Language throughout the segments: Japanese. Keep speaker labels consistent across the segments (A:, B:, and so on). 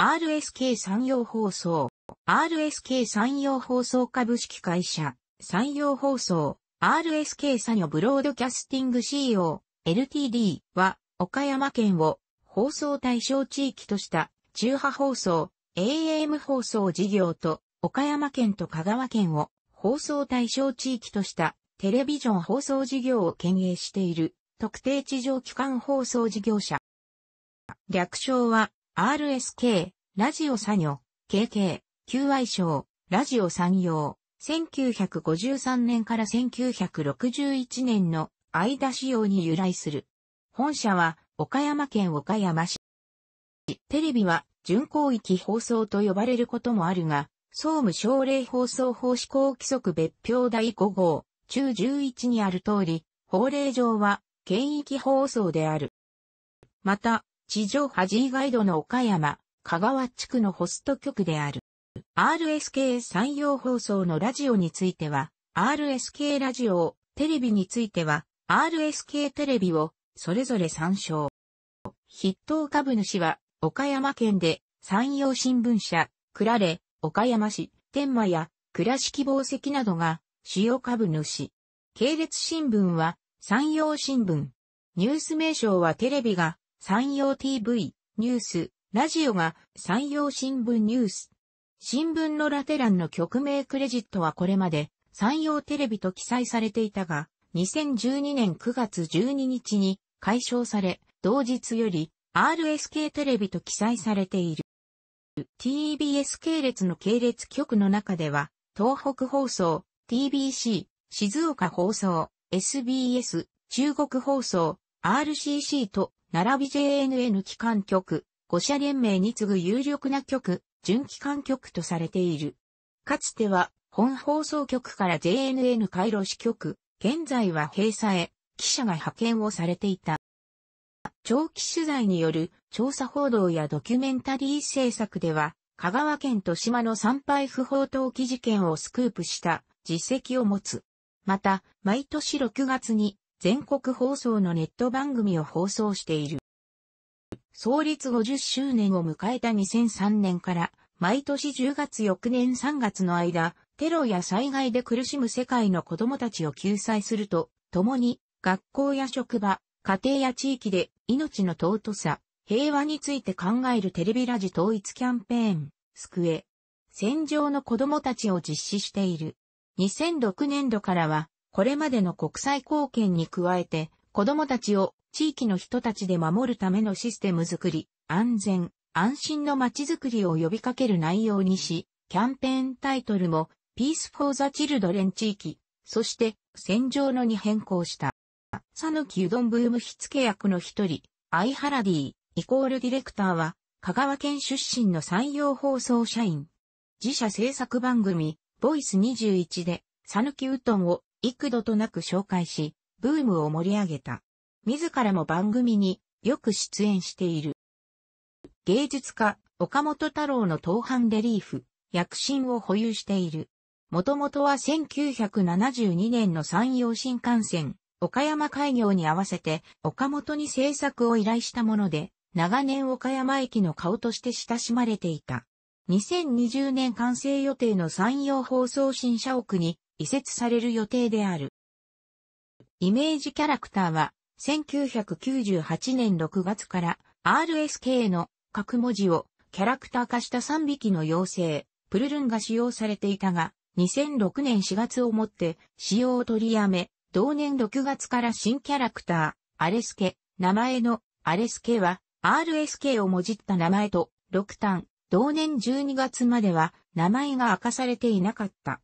A: RSK 産業放送、RSK 産業放送株式会社、産業放送、RSK 産業ブロードキャスティング c o LTD は、岡山県を放送対象地域とした中波放送、AM 放送事業と、岡山県と香川県を放送対象地域としたテレビジョン放送事業を兼営している特定地上機関放送事業者。略称は RSK、ラジオ作業、KK、求愛賞、ラジオ産業、1953年から1961年の間仕様に由来する。本社は岡山県岡山市。テレビは巡航域放送と呼ばれることもあるが、総務省令放送法施行規則別表第5号、中11にある通り、法令上は県域放送である。また、地上波 G ガイドの岡山、香川地区のホスト局である。RSK 山陽放送のラジオについては、RSK ラジオを、テレビについては、RSK テレビを、それぞれ参照。筆頭株主は、岡山県で、山陽新聞社、倉れ、岡山市、天満や、倉敷宝石などが、主要株主。系列新聞は、山陽新聞。ニュース名称はテレビが、山陽 TV、ニュース、ラジオが山陽新聞ニュース。新聞のラテ欄の曲名クレジットはこれまで山陽テレビと記載されていたが、2012年9月12日に解消され、同日より RSK テレビと記載されている。TBS 系列の系列局の中では、東北放送、TBC、静岡放送、SBS、中国放送、RCC と並び JNN 機関局、5社連盟に次ぐ有力な局、準機関局とされている。かつては、本放送局から JNN 回路支局、現在は閉鎖へ、記者が派遣をされていた。長期取材による調査報道やドキュメンタリー制作では、香川県豊島の参拝不法投棄事件をスクープした実績を持つ。また、毎年6月に全国放送のネット番組を放送している。創立50周年を迎えた2003年から、毎年10月翌年3月の間、テロや災害で苦しむ世界の子供たちを救済すると、共に、学校や職場、家庭や地域で命の尊さ、平和について考えるテレビラジ統一キャンペーン、救え、戦場の子供たちを実施している。2006年度からはこれまでの国際貢献に加えて、子供たちを地域の人たちで守るためのシステムづくり、安全、安心の街づくりを呼びかける内容にし、キャンペーンタイトルも、Peace for the Children 地域、そして、戦場のに変更した。サヌキうどんブーム火付け役の一人、アイハラディ、イコールディレクターは、香川県出身の採用・放送社員。自社制作番組、ボイス21で、サヌキうどんを幾度となく紹介し、ブームを盛り上げた。自らも番組によく出演している。芸術家、岡本太郎の東版レリーフ、躍進を保有している。もともとは1972年の山陽新幹線、岡山開業に合わせて岡本に制作を依頼したもので、長年岡山駅の顔として親しまれていた。2020年完成予定の山陽放送新社屋に移設される予定である。イメージキャラクターは、1998年6月から RSK の各文字をキャラクター化した3匹の妖精、プルルンが使用されていたが、2006年4月をもって使用を取りやめ、同年6月から新キャラクター、アレスケ、名前のアレスケは RSK をもじった名前と6単、同年12月までは名前が明かされていなかった。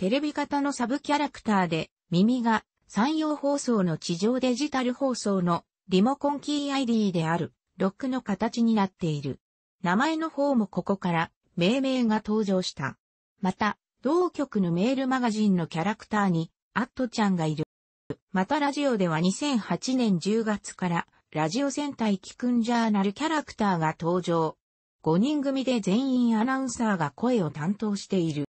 A: テレビ型のサブキャラクターで、耳が、山陽放送の地上デジタル放送のリモコンキー ID である、ロックの形になっている。名前の方もここから命名が登場した。また、同局のメールマガジンのキャラクターに、アットちゃんがいる。またラジオでは2008年10月から、ラジオ戦隊キクンジャーナルキャラクターが登場。5人組で全員アナウンサーが声を担当している。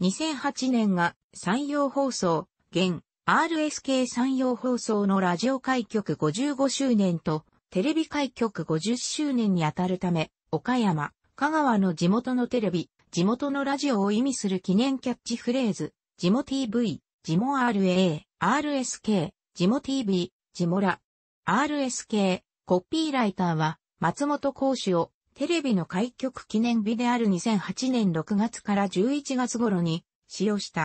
A: 2008年が山陽放送、現 RSK 山陽放送のラジオ開局55周年とテレビ開局50周年にあたるため、岡山、香川の地元のテレビ、地元のラジオを意味する記念キャッチフレーズ、地元 TV、地元 RA、RSK、地元 TV、地元ラ、RSK、コピーライターは松本講師をテレビの開局記念日である2008年6月から11月頃に使用した。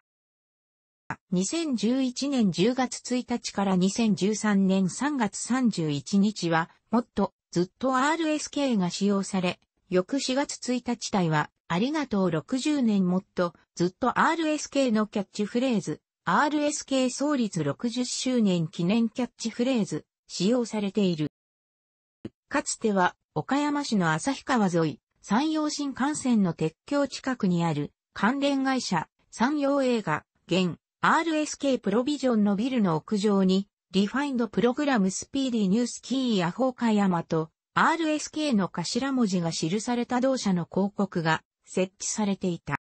A: 2011年10月1日から2013年3月31日は、もっとずっと RSK が使用され、翌4月1日体は、ありがとう60年もっとずっと RSK のキャッチフレーズ、RSK 創立60周年記念キャッチフレーズ、使用されている。かつては岡山市の旭川沿い、山陽新幹線の鉄橋近くにある関連会社、山陽映画、現 RSK プロビジョンのビルの屋上に、リファインドプログラムスピーディニュースキーーカヤ山と RSK の頭文字が記された同社の広告が設置されていた。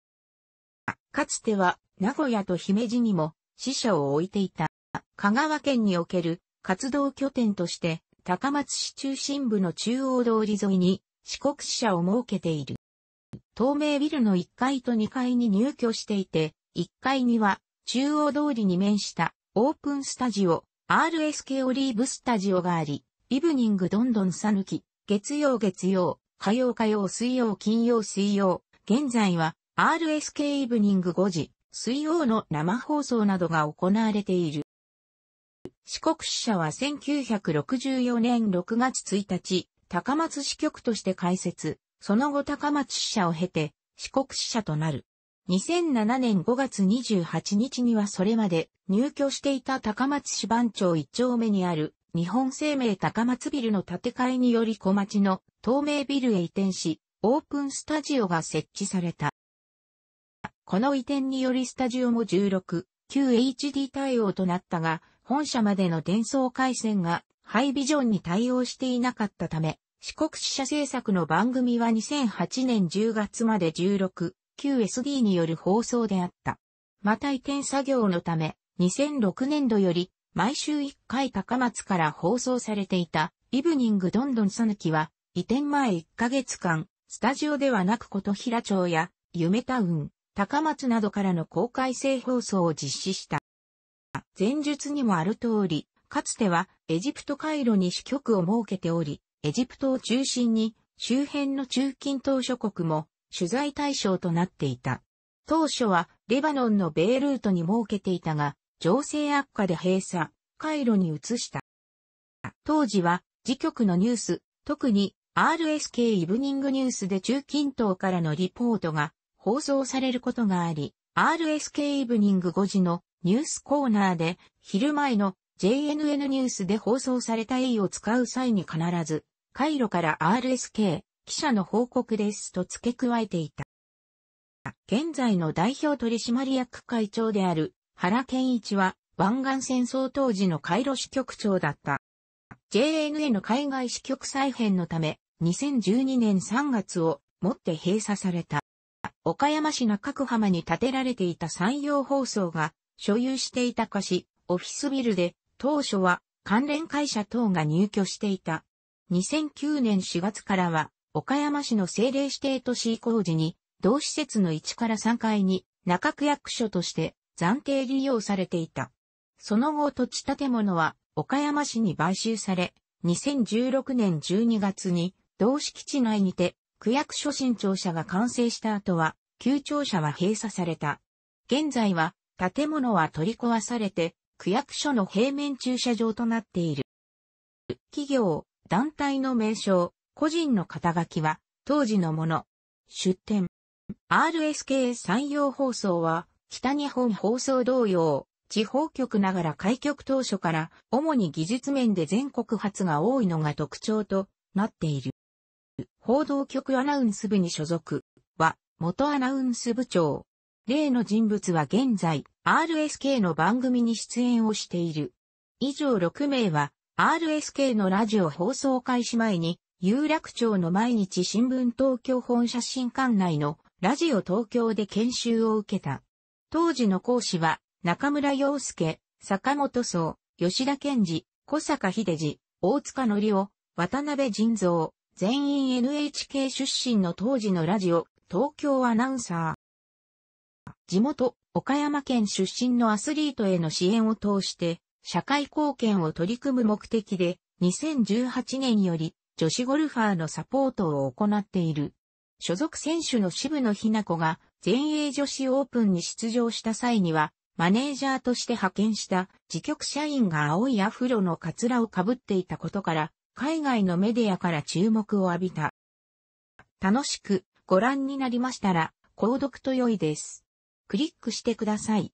A: かつては名古屋と姫路にも支社を置いていた香川県における活動拠点として高松市中心部の中央通り沿いに四国支社を設けている。透明ビルの1階と2階に入居していて、1階には中央通りに面したオープンスタジオ、RSK オリーブスタジオがあり、イブニングどんどんさぬき、月曜月曜、火曜火曜水曜金曜水曜、現在は RSK イブニング5時、水曜の生放送などが行われている。四国支社は1964年6月1日、高松支局として開設、その後高松支社を経て、四国支社となる。2007年5月28日にはそれまで入居していた高松市番町1丁目にある日本生命高松ビルの建て替えにより小町の透明ビルへ移転し、オープンスタジオが設置された。この移転によりスタジオも16、9HD 対応となったが、本社までの転送回線がハイビジョンに対応していなかったため、四国支社制作の番組は2008年10月まで 16QSD による放送であった。また移転作業のため、2006年度より毎週1回高松から放送されていたイブニングどんどんさぬきは移転前1ヶ月間、スタジオではなくこと平町や夢タウン、高松などからの公開性放送を実施した。前述にもある通り、かつてはエジプト回路に支局を設けており、エジプトを中心に周辺の中近東諸国も取材対象となっていた。当初はレバノンのベイルートに設けていたが、情勢悪化で閉鎖、回路に移した。当時は、時局のニュース、特に RSK イブニングニュースで中近東からのリポートが放送されることがあり、RSK イブニング5時のニュースコーナーで、昼前の JNN ニュースで放送された A を使う際に必ず、回路から RSK、記者の報告ですと付け加えていた。現在の代表取締役会長である原健一は湾岸戦争当時のカイロ支局長だった。JNN 海外支局再編のため2012年3月をもって閉鎖された。岡山市中区浜に建てられていた山陽放送が所有していた貸し、オフィスビルで、当初は関連会社等が入居していた。2009年4月からは、岡山市の政令指定都市移行時に、同施設の1から3階に中区役所として暫定利用されていた。その後土地建物は岡山市に買収され、2016年12月に同敷地内にて区役所新庁舎が完成した後は、旧庁舎は閉鎖された。現在は建物は取り壊されて、区役所の平面駐車場となっている。企業、団体の名称、個人の肩書きは、当時のもの。出展。RSK 山陽放送は、北日本放送同様、地方局ながら開局当初から、主に技術面で全国発が多いのが特徴となっている。報道局アナウンス部に所属は、元アナウンス部長、例の人物は現在、RSK の番組に出演をしている。以上6名は、RSK のラジオ放送開始前に、有楽町の毎日新聞東京本写真館内のラジオ東京で研修を受けた。当時の講師は、中村洋介、坂本荘、吉田健二、小坂秀治、大塚則夫、渡辺仁蔵、全員 NHK 出身の当時のラジオ、東京アナウンサー。地元、岡山県出身のアスリートへの支援を通して、社会貢献を取り組む目的で、2018年より女子ゴルファーのサポートを行っている。所属選手の渋野日な子が全英女子オープンに出場した際には、マネージャーとして派遣した自局社員が青いアフロのカツラをかぶっていたことから、海外のメディアから注目を浴びた。楽しくご覧になりましたら、購読と良いです。クリックしてください。